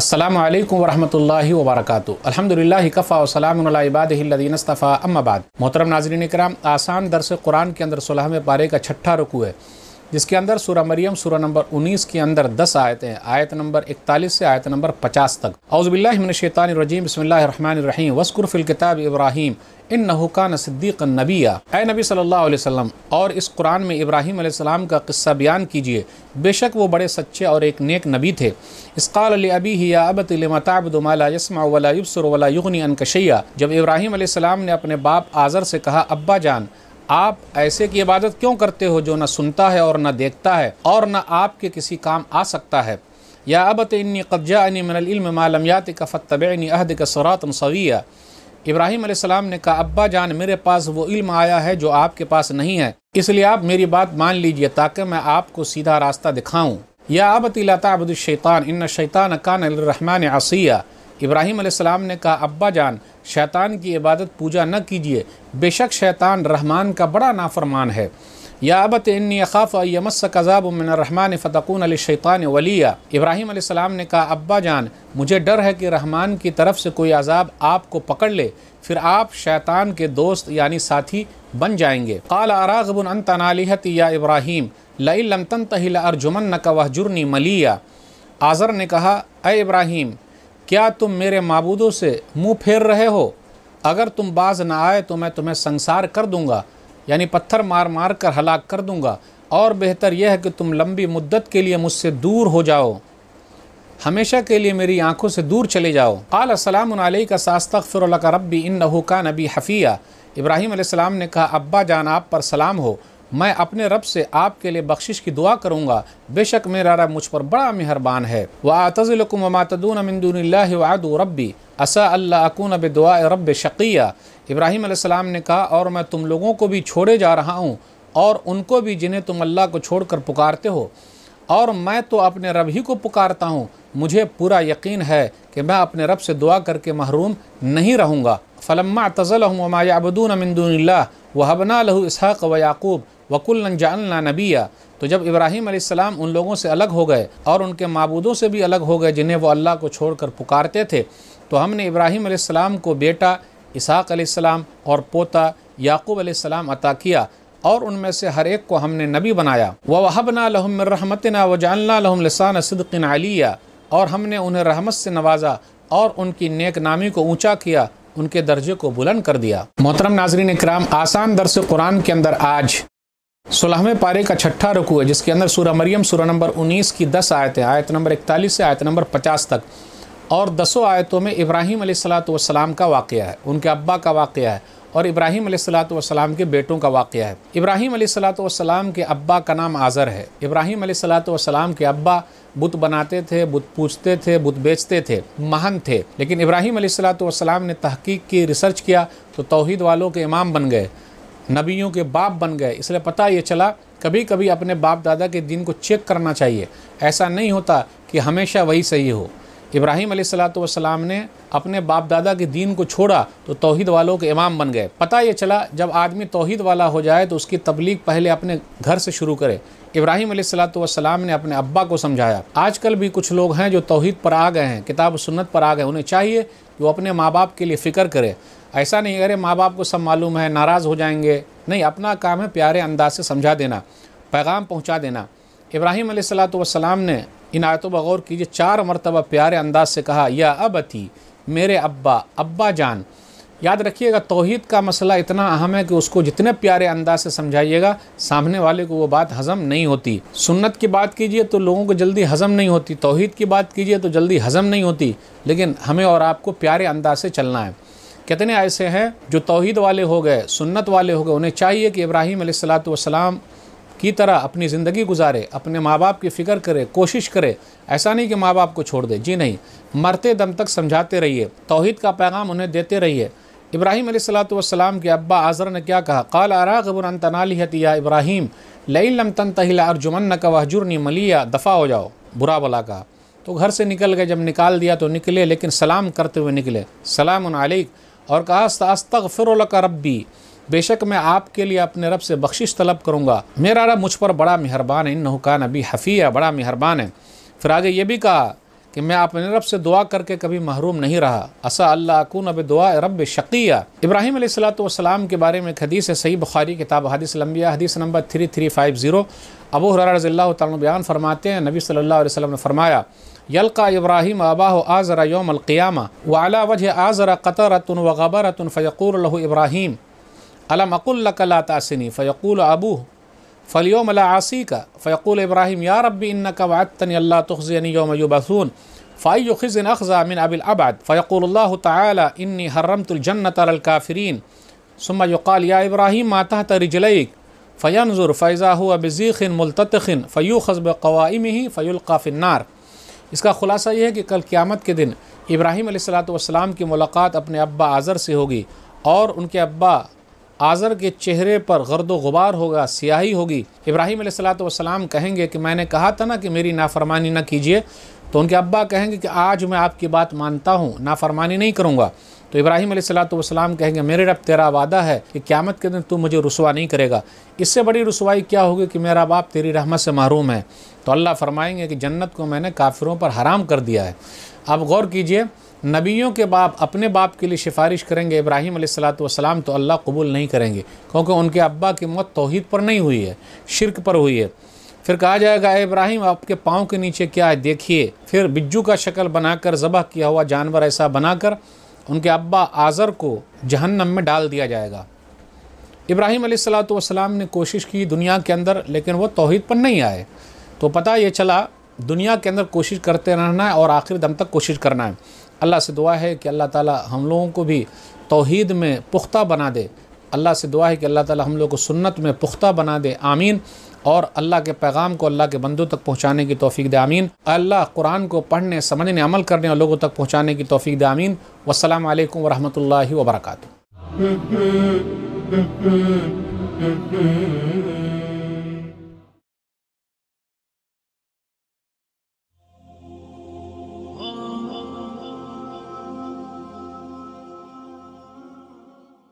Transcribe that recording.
अल्लाम वरहमल वबरक अलहमदिल्ला कफ़ा वसलामबादीनस्तफ़ा अम्माबाद मोहतरम नाजरीन कराम आसान दरस कुरान के अंदर सुलह पारे का छठा रुकू है जिसके अंदर सूरा मरियम सूरा नंबर 19 के अंदर 10 आयतें हैं आयत नंबर 41 से आयत नंबर 50 तक अउज़बिल्लिमिनशैतानरजीम बसमीम वस्कुरफिल किताब इब्राहिम इन नहुका नसद्दीक नबिया ए नबी सल्लल्लाहु अलैहि वसल्लम और इस कुरान में इब्राहिम अलैहिस्सलाम का किस्सा बयान कीजिए बेशक वो बड़े सच्चे और एक नेक नबी थे इसकाल अबी ही या अबत मताबदमाला यसमा युबसर वाला युगनी अनकशैया जब इब्राहिम अलैहिस्सलाम ने अपने बाप आज़र से कहा अब्बा जान आप ऐसे की इबादत क्यों करते हो जो ना सुनता है और न देखता है और न आपके किसी काम आ सकता है या अबत इन कब्जा अनी मिनम मालमियात का फ़तबनी अहद का सरातन सविया इब्राहिम सलाम ने कहा अब्बा जान मेरे पास वो इल्म आया है जो आपके पास नहीं है इसलिए आप मेरी बात मान लीजिए ताकि मैं आपको सीधा रास्ता दिखाऊँ या अबत लाताबुलशैतान इन शैतान कानरहमान आसिया इब्राहिम सलाम ने कहा अब्बा जान शैतान की इबादत पूजा न कीजिए बेशक शैतान रहमान का बड़ा नाफरमान है या अबत इन्नी अखाफ यमस कज़ाब मिन रहमान फ़तकून अली शैतान वलिया इब्राहिम सलाम ने कहा अब्बा जान मुझे डर है कि रहमान की तरफ से कोई अजाब आपको पकड़ ले फिर आप शैतान के दोस्त यानी साथी बन जाएंगे काल आरागबन अन तनालिहत या इब्राहिम लई लमतन तहिला अर्जुमन नका वहजुर्नी मलिया आज़र ने कहा अ इब्राहिम क्या तुम मेरे मबूदों से मुँह फेर रहे हो अगर तुम बाज ना आए तो मैं तुम्हें संसार कर दूँगा यानी पत्थर मार मार कर हलाक कर दूँगा और बेहतर यह है कि तुम लंबी मुद्दत के लिए मुझसे दूर हो जाओ हमेशा के लिए मेरी आंखों से दूर चले जाओ आल असलम का सास्तक फ़िर रबी इन नबी हफ़िया इब्राहिम ने कहा अब्बा जान आप पर सलाम हो मैं अपने रब से आपके लिए बख्शिश की दुआ करूँगा बेशक मेरा रब मुझ पर बड़ा मेहरबान है व आतज़लकुम मातदून मिंदून वादू असा अल्लाह अकून अब दुआ रब शकिया इब्राहिम आसमाम ने कहा और मैं तुम लोगों को भी छोड़े जा रहा हूँ और उनको भी जिन्हें तुम अल्लाह को छोड़कर पुकारते हो और मैं तो अपने रब ही को पुकारता हूँ मुझे पूरा यकीन है कि मैं अपने रब से दुआ करके महरूम नहीं रहूँगा फ़लम्मा तज़ल अबदून मिंदून वहबना लहू इसहाक़ व याकूब वकुल्लन जानना नबिया तो जब इब्राहिम आसमाम उन लोगों से अलग हो गए और उनके मबूदों से भी अलग हो गए जिन्हें वो अल्लाह को छोड़कर पुकारते थे तो हमने इब्राहिम आसमाम को बेटा इसहाक़ आसमाम और पोता याकूब आसमाम अता किया और उनमें से हर एक को हमने नबी बनाया व वहबना लहमरहमतना व जानना लहम लसान सदकिन आलिया और हमने उन्हें रहमत से नवाजा और उनकी नेक नामी को ऊँचा किया उनके दर्जे को बुलंद कर दिया मोहतरम नाजरीन इक्राम आसान दरस कुरान के अंदर आज सोलहवें पारे का छठा रुकू है जिसके अंदर सूर मरियम सूरह नंबर 19 की 10 आयतें आयत नंबर 41 से आयत नंबर 50 तक और दसों आयतों में इब्राहिम सलात वसलाम का वाक़ है उनके अब्बा का वाक़ है और इब्राहीम सलाम के बेटों का वाक़ है इब्राहीम सलाम के अब्बा का नाम आज़र है इब्राहीम सलाम के अब्बा बुत बनाते थे बुत पूछते थे बुत बेचते थे महान थे लेकिन इब्राहीम सलाम ने तहकीक की रिसर्च किया तो तोहद वालों के इमाम बन गए नबियों के बाप बन गए इसलिए पता ये चला कभी कभी अपने बाप दादा के दिन को चेक करना चाहिए ऐसा नहीं होता कि हमेशा वही सही हो इब्राहिम सलाम ने अपने बाप दादा के दीन को छोड़ा तो तोहद वालों के इमाम बन गए पता ये चला जब आदमी तोहद वाला हो जाए तो उसकी तबलीग पहले अपने घर से शुरू करे इब्राहिम सलाम ने अपने अब्बा को समझाया आजकल भी कुछ लोग हैं जो तोहद पर आ गए हैं किताब सुन्नत पर आ गए उन्हें चाहिए कि वो अपने माँ बाप के लिए फ़िक्र करे ऐसा नहीं अरे माँ बाप को सब मालूम है नाराज़ हो जाएंगे नहीं अपना काम है प्यारे अंदाज से समझा देना पैगाम पहुँचा देना इब्राहिम सलाम ने इन आयतों पर गौर कीजिए चार मरतबा प्यारे अंदाज से कहा या अबती मेरे अब्बा अब्बा जान याद रखिएगा तोहहीद का मसला इतना अहम है कि उसको जितने प्यारे अंदाज से समझाइएगा सामने वाले को वो बात हज़म नहीं होती सुन्नत की बात कीजिए तो लोगों को जल्दी हज़म नहीं होती तोहहीद की बात कीजिए तो जल्दी हज़म नहीं होती लेकिन हमें और आपको प्यारे अंदाज से चलना है कितने ऐसे हैं जो तोहहीद वाले हो गए सुन्नत वाले हो गए उन्हें चाहिए कि इब्राहिम सलात की तरह अपनी ज़िंदगी गुजारे अपने माँ बाप की फ़िक्र करे कोशिश करे ऐसा नहीं कि माँ बाप को छोड़ दे जी नहीं मरते दम तक समझाते रहिए तोहद का पैगाम उन्हें देते रहिए इब्राहिम सलाम के अब्बा आज़र ने क्या कहा काल आरागबन तनालिहती तनालिया इब्राहिम लई लम तन तहिला अर्जुमन न का वहजुरनी मलिया दफ़ा हो जाओ बुरा भला कहा तो घर से निकल गए जब निकाल दिया तो निकले लेकिन सलाम करते हुए निकले सलाम और कहा अस्तफ़िर रब्बी बेशक मैं आपके लिए अपने रब से बख्शिश तलब करूँगा मेरा रब मुझ पर बड़ा मेहरबान है इन अभी नबी है बड़ा मेहरबान है फिर आगे ये भी कहा कि मैं अपने रब से दुआ करके कभी महरूम नहीं रहा असा अल्लाह कन अब दुआ रब शकिया इब्राहिम सलाम के बारे में एक हदीस है सही बुखारी किताब हदीस लम्बिया हदीस number three three five zero अबू हर रज़ील्ला बयान फ़रमाते हैं नबी सल्लल्लाहु अलैहि वसल्लम ने फ़रमाया यलका इब्राहिम अबाह आज़रा योम अलक़ियामा वाला वजह आज़रा कतरतन व फ़यकूर इब्राहिम अलमकुल्ला तासनी फ़यकूल अबू फ़लियोम आसी का फ़यकूल इब्राहिम या रबी इन का अल्ला अल्लाह योम बसून फ़ाई खिज़न अखज़ा मिन अबिल अबाद फ़यकूल तन्नी हर्रमतुलजन्नत अलकाफ़रीन सुम युकाल या इब्राहिम माता तरिजलैक ज़ुर फ़ैज़ा हुआ बज़ीख़िन मुलतखिन फ़यू खसब कवाइम ही फ़युल्काफ़िनार इसका ख़ुलासा यह है कि कल क़्यामत के दिन इब्राहिम सलाम की मुलाकात अपने अब्बा आज़र से होगी और उनके अब्बा आज़र के चेहरे पर गर्द गुबार होगा स्याही होगी इब्राहिम सलाम कहेंगे कि मैंने कहा था ना कि मेरी नाफरमानी ना कीजिए तो उनके अब्बा कहेंगे कि आज मैं आपकी बात मानता हूँ नाफरमानी नहीं करूँगा तो इब्राहिम सलाम कहेंगे मेरे रब तेरा वादा है कि क्यामत के दिन तू मुझे रसवा नहीं करेगा इससे बड़ी रसवाई क्या होगी कि मेरा बाप तेरी रहमत से महरूम है तो अल्लाह फरमाएंगे कि जन्नत को मैंने काफिरों पर हराम कर दिया है अब गौर कीजिए नबियों के बाप अपने बाप के लिए सिफारिश करेंगे इब्राहिम सलाम तो अल्लाह कबूल नहीं करेंगे क्योंकि उनके अब्बा की मौत तोहद पर नहीं हुई है शिरक पर हुई है फिर कहा जाएगा इब्राहिम आपके पाँव के नीचे क्या है देखिए फिर बिज्जू का शक्ल बनाकर ज़बह किया हुआ जानवर ऐसा बनाकर उनके अब्बा आज़र को जहन्नम में डाल दिया जाएगा इब्राहिम सलाम ने कोशिश की दुनिया के अंदर लेकिन वह तोहद पर नहीं आए तो पता ये चला दुनिया के अंदर कोशिश करते रहना है और आखिर दम तक कोशिश करना है अल्लाह से दुआ है कि अल्लाह ताला हम लोगों को भी तोहद में पुख्ता बना दे अल्लाह से दुआ है कि अल्लाह ताला हम लोगों को सुन्नत में पुख्ता बना दे आमीन और अल्लाह के पैगाम को अल्लाह के बंदों तक पहुँचाने की तोफ़ी दे आमीन अल्लाह कुरान को पढ़ने समझने अमल करने और लोगों तक पहुँचाने की तोफ़ी दामीन वसलम वरहमत ला वबरकू